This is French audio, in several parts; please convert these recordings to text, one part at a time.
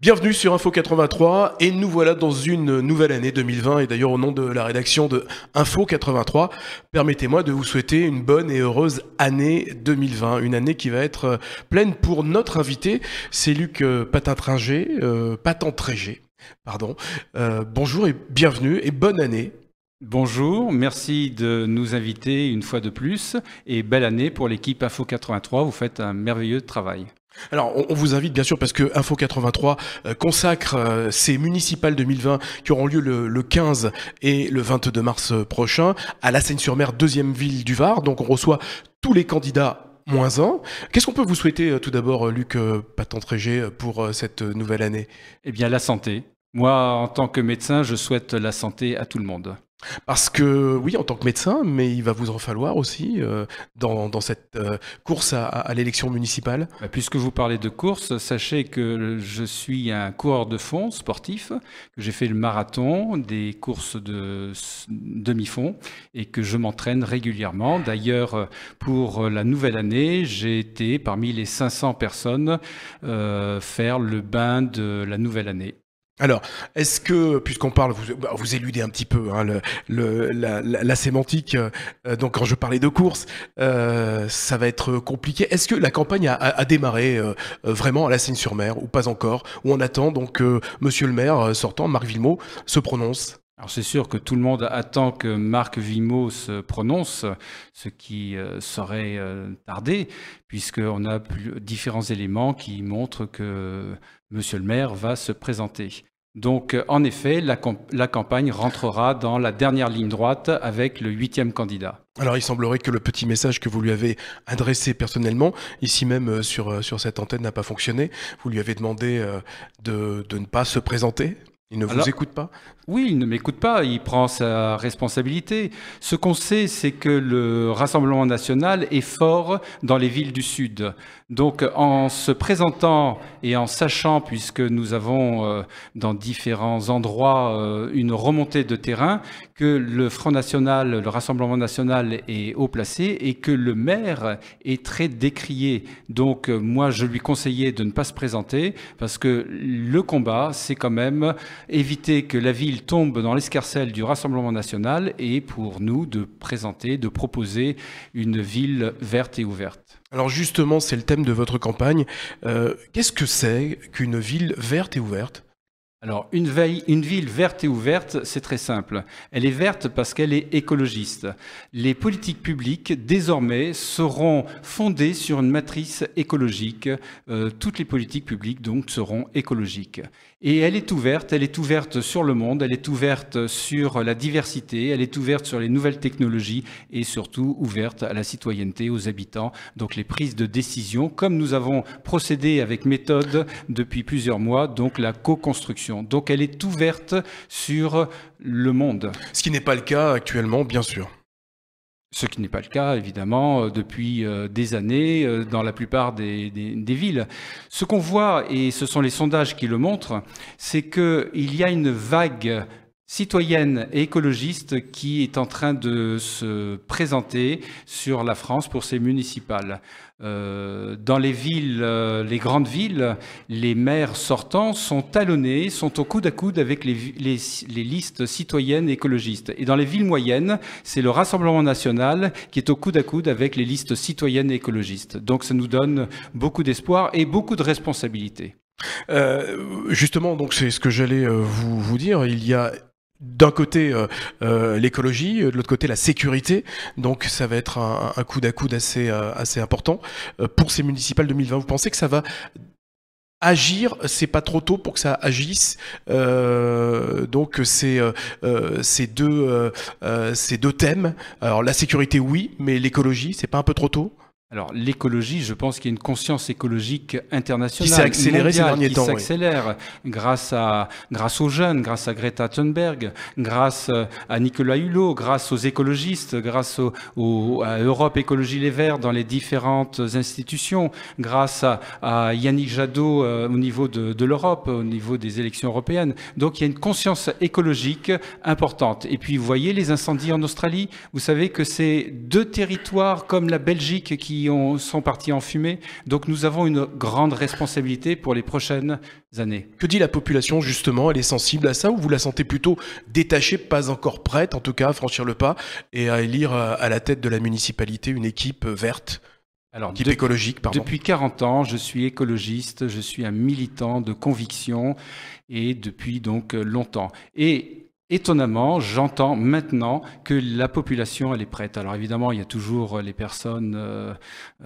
Bienvenue sur Info 83 et nous voilà dans une nouvelle année 2020 et d'ailleurs au nom de la rédaction de Info 83, permettez-moi de vous souhaiter une bonne et heureuse année 2020, une année qui va être euh, pleine pour notre invité, c'est Luc Patintringé, euh, euh pardon. Euh, bonjour et bienvenue et bonne année. Bonjour, merci de nous inviter une fois de plus et belle année pour l'équipe Info 83, vous faites un merveilleux travail. Alors, on, vous invite bien sûr parce que Info 83 euh, consacre euh, ces municipales 2020 qui auront lieu le, 15 et le 22 mars euh, prochain à la Seine-sur-Mer, deuxième ville du Var. Donc, on reçoit tous les candidats moins un. Qu'est-ce qu'on peut vous souhaiter tout d'abord, Luc patent pour cette nouvelle année Eh bien, la santé. Moi, en tant que médecin, je souhaite la santé à tout le monde. Parce que oui, en tant que médecin, mais il va vous en falloir aussi euh, dans, cette euh, course à, l'élection municipale. Bah, puisque vous parlez de course, sachez que je suis un coureur de fond sportif, que j'ai fait le marathon, des courses de demi-fond et que je m'entraîne régulièrement. D'ailleurs, pour la nouvelle année, j'ai été parmi les 500 personnes euh, faire le bain de la nouvelle année. Alors, est-ce que, puisqu'on parle, vous, bah, éludez un petit peu hein, la, sémantique, euh, donc quand je parlais de course, euh, ça va être compliqué. Est-ce que la campagne a, démarré euh, vraiment à la Seine-sur-Mer ou pas encore Ou on attend donc que monsieur le maire sortant, Marc Villemot, se prononce alors c'est sûr que tout le monde attend que Marc Vimo se prononce, ce qui serait tardé, puisqu'on a différents éléments qui montrent que Monsieur le maire va se présenter. Donc, euh, en effet, la, campagne rentrera dans la dernière ligne droite avec le huitième candidat. Alors, il semblerait que le petit message que vous lui avez adressé personnellement, ici même euh, euh, sur, cette antenne, n'a pas fonctionné. Vous lui avez demandé de, ne pas se présenter il ne vous écoute pas Oui, il ne m'écoute pas, il prend sa responsabilité. Ce qu'on sait, c'est que le Rassemblement national est fort dans les villes du Sud. Donc en se présentant et en sachant, puisque nous avons euh, dans différents endroits euh, une remontée de terrain, que le Front National, le Rassemblement National est haut placé et que le maire est très décrié. Donc euh, moi, je lui conseillais de ne pas se présenter parce que le combat, c'est quand même éviter que la ville tombe dans l'escarcelle du Rassemblement National et pour nous de présenter, de proposer une ville verte et ouverte. Alors justement, c'est le thème de votre campagne. Euh, qu'est-ce que c'est qu'une ville verte et ouverte alors, une, ville verte et ouverte, c'est très simple. Elle est verte parce qu'elle est écologiste. Les politiques publiques, désormais, seront fondées sur une matrice écologique. Euh, toutes les politiques publiques, donc, seront écologiques. Et elle est ouverte, elle est ouverte sur le monde, elle est ouverte sur la diversité, elle est ouverte sur les nouvelles technologies et surtout ouverte à la citoyenneté, aux habitants, donc les prises de décision, comme nous avons procédé avec méthode depuis plusieurs mois, donc la co-construction. Donc elle est ouverte sur le monde. Ce qui n'est pas le cas actuellement, bien sûr. Ce qui n'est pas le cas, évidemment, euh, depuis euh, des années euh, dans la plupart des, villes. Ce qu'on voit, et ce sont les sondages qui le montrent, c'est qu'il y a une vague citoyenne et écologiste qui est en train de se présenter sur la France pour ses municipales. Euh, dans les villes, euh, les grandes villes, les maires sortants sont talonnés, sont au coude à coude avec les, listes citoyennes et écologistes. Et dans les villes moyennes, c'est le Rassemblement national qui est au coude à coude avec les listes citoyennes et écologistes. Donc ça nous donne beaucoup d'espoir et beaucoup de responsabilité. Euh, justement, donc c'est ce que j'allais vous, vous dire. Il y a d'un côté euh, euh, l'écologie, euh, de l'autre côté la sécurité. Donc ça va être un, coup d'à-coude assez, important pour ces municipales 2020. Vous pensez que ça va agir, c'est pas trop tôt pour que ça agisse. donc c'est ces, deux, ces deux thèmes, alors la sécurité oui, mais l'écologie, c'est pas un peu trop tôt alors l'écologie, je pense qu'il y a une conscience écologique internationale qui qui s'accélère grâce à grâce aux jeunes, grâce à Greta Thunberg, grâce euh, à Nicolas Hulot, grâce aux écologistes, grâce à Europe Écologie Les Verts dans les différentes institutions, grâce à, Yannick Jadot euh, au niveau de, de l'Europe, au niveau des élections européennes. Donc il y a une conscience écologique importante. Et puis vous voyez les incendies en Australie. Vous savez que c'est deux territoires comme la Belgique qui ont, sont partis en fumée. Donc nous avons une grande responsabilité pour les prochaines années. Que dit la population justement Elle est sensible à ça ou vous la sentez plutôt détachée, pas encore prête en tout cas à franchir le pas et à élire euh, à la tête de la municipalité une équipe euh, verte alors, écologique, pardon. Depuis 40 ans, je suis écologiste, je suis un militant de conviction et depuis donc euh, longtemps. Et étonnamment, j'entends maintenant que la population, elle est prête. Alors évidemment, il y a toujours euh, les personnes euh,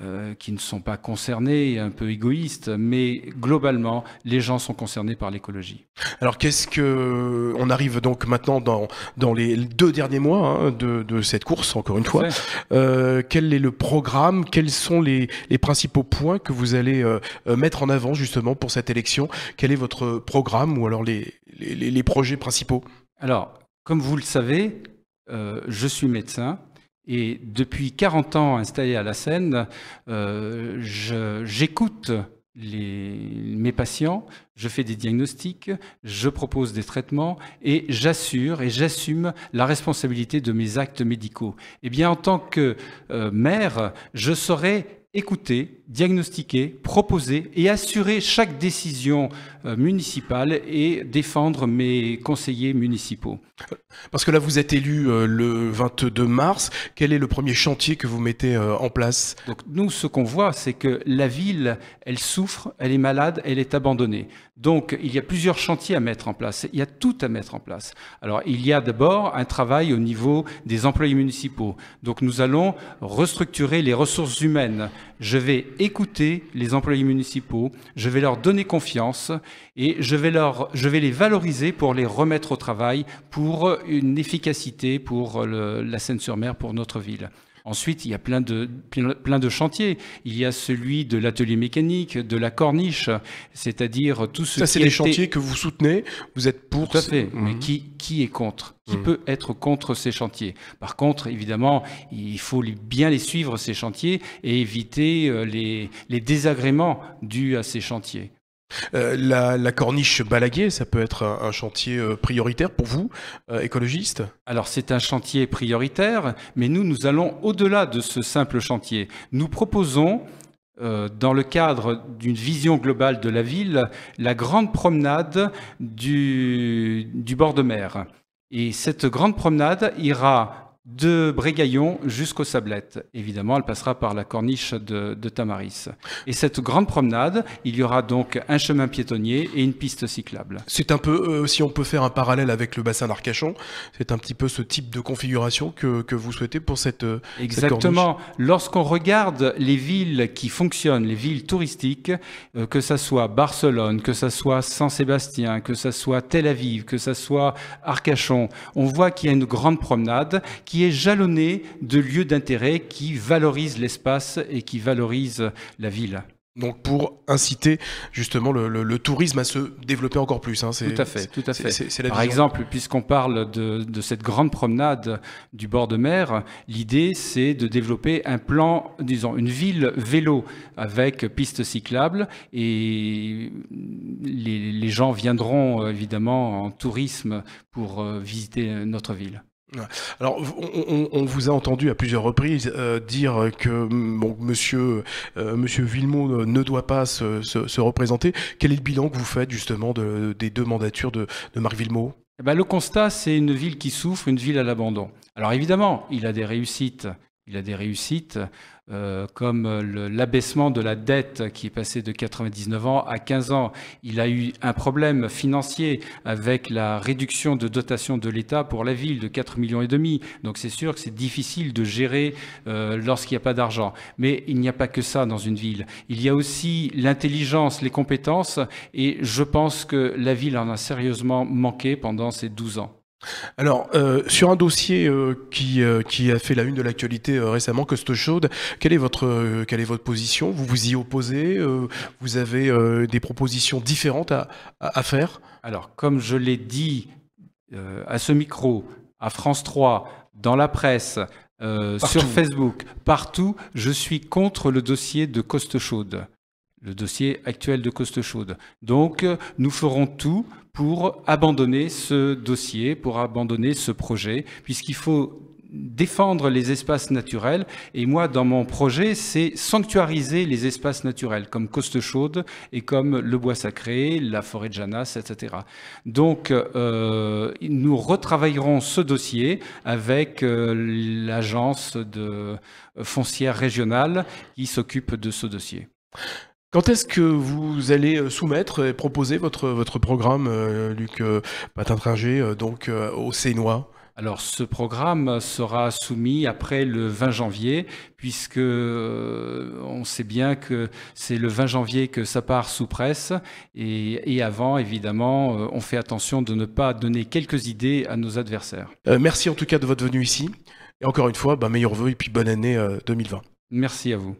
euh, qui ne sont pas concernées, un peu égoïstes, mais globalement, les gens sont concernés par l'écologie. Alors qu'est-ce que... On arrive donc maintenant dans, dans les deux derniers mois hein, de, cette course, encore une fois. quel est le programme Quels sont les, principaux points que vous allez mettre en avant justement pour cette élection Quel est votre programme ou alors les, les projets principaux alors, comme vous le savez, euh, je suis médecin. Et depuis 40 ans installé à la Seine, euh, j'écoute mes patients, je fais des diagnostics, je propose des traitements et j'assure et j'assume la responsabilité de mes actes médicaux. Eh bien, en tant que euh, maire, je saurais écouter, diagnostiquer, proposer et assurer chaque décision euh, municipale et défendre mes conseillers municipaux. Parce que là, vous êtes élu euh, le 22 mars. Quel est le premier chantier que vous mettez euh, en place Nous, ce qu'on voit, c'est que la ville, elle souffre, elle est malade, elle est abandonnée. Donc, il y a plusieurs chantiers à mettre en place. Il y a tout à mettre en place. Alors, il y a d'abord un travail au niveau des employés municipaux. Donc, nous allons restructurer les ressources humaines. Je vais écouter les employés municipaux. Je vais leur donner confiance et je vais, leur, je vais les valoriser pour les remettre au travail, pour une efficacité pour la Seine-sur-Mer, pour notre ville. Ensuite, il y a plein de, chantiers. Il y a celui de l'atelier mécanique, de la corniche, c'est-à-dire tout ce qui Ça, c'est les chantiers que vous soutenez, vous êtes pour. Tout à fait. Mais mhm. qui, est contre Qui mhm. peut être contre ces chantiers Par contre, évidemment, il faut bien les suivre, ces chantiers, et éviter euh, les désagréments dus à ces chantiers. Euh, la, corniche balaguée, ça peut être un, chantier euh, prioritaire pour vous, euh, écologistes Alors c'est un chantier prioritaire, mais nous, nous allons au-delà de ce simple chantier. Nous proposons, dans le cadre d'une vision globale de la ville, la grande promenade du bord de mer. Et cette grande promenade ira de Brégaillon jusqu'aux Sablettes. Évidemment, elle passera par la corniche de, Tamaris. Et cette grande promenade, il y aura donc un chemin piétonnier et une piste cyclable. C'est un peu, euh, si on peut faire un parallèle avec le bassin d'Arcachon, c'est un petit peu ce type de configuration que, vous souhaitez pour cette, euh, corniche. Exactement. Lorsqu'on regarde les villes qui fonctionnent, les villes touristiques, euh, que ça soit Barcelone, que ça soit Saint-Sébastien, que ça soit Tel Aviv, que ça soit Arcachon, on voit qu'il y a une grande promenade qui qui est jalonné de lieux d'intérêt qui valorisent l'espace et qui valorisent la ville. Donc pour inciter justement le, tourisme à se développer encore plus. Hein, tout à fait, tout à fait. Par exemple, puisqu'on parle de, cette grande promenade du bord de mer, l'idée c'est de développer un plan, disons, une ville vélo avec pistes cyclables et les gens viendront euh, évidemment en tourisme pour euh, visiter euh, notre ville. Alors, on, vous a entendu à plusieurs reprises euh, dire que M. Monsieur euh, Monsieur Villemot ne doit pas se, représenter. Quel est le bilan que vous faites justement des deux mandatures de, Marc Villemot eh ben, le constat, c'est une ville qui souffre, une ville à l'abandon. Alors évidemment, il a des réussites, il a des réussites euh, comme l'abaissement de la dette qui est passé de 99 ans à 15 ans. Il a eu un problème financier avec la réduction de dotation de l'État pour la ville de 4 millions et demi. Donc c'est sûr que c'est difficile de gérer euh, lorsqu'il n'y a pas d'argent. Mais il n'y a pas que ça dans une ville. Il y a aussi l'intelligence, les compétences et je pense que la ville en a sérieusement manqué pendant ces 12 ans alors, euh, sur un dossier euh, euh, qui, a fait la une de l'actualité récemment, Coste Chaude, quelle est votre, quelle est votre position Vous vous y opposez Vous avez des propositions différentes à faire Alors, comme je l'ai dit à ce micro, à France 3, dans la presse, sur Facebook, partout, je suis contre le dossier de Coste Chaude le dossier actuel de Coste Chaude. Donc, euh, nous ferons tout pour abandonner ce dossier, pour abandonner ce projet, puisqu'il faut défendre les espaces naturels. Et moi, dans mon projet, c'est sanctuariser les espaces naturels, comme Coste Chaude et comme le Bois Sacré, la forêt de Janas, etc. Donc, euh, nous retravaillerons ce dossier avec euh, l'agence de foncière régionale qui s'occupe de ce dossier. Quand est-ce que vous allez euh, soumettre et proposer votre, votre programme, euh, Luc Patin-Tringer, euh, donc au Sénois alors ce programme sera soumis après le 20 janvier, puisque on sait bien que c'est le 20 janvier que ça part sous presse, et, avant, évidemment, on fait attention de ne pas donner quelques idées à nos adversaires. merci en tout cas de votre venue ici, et encore une fois, bah, meilleurs vœux et puis bonne année 2020. Merci à vous.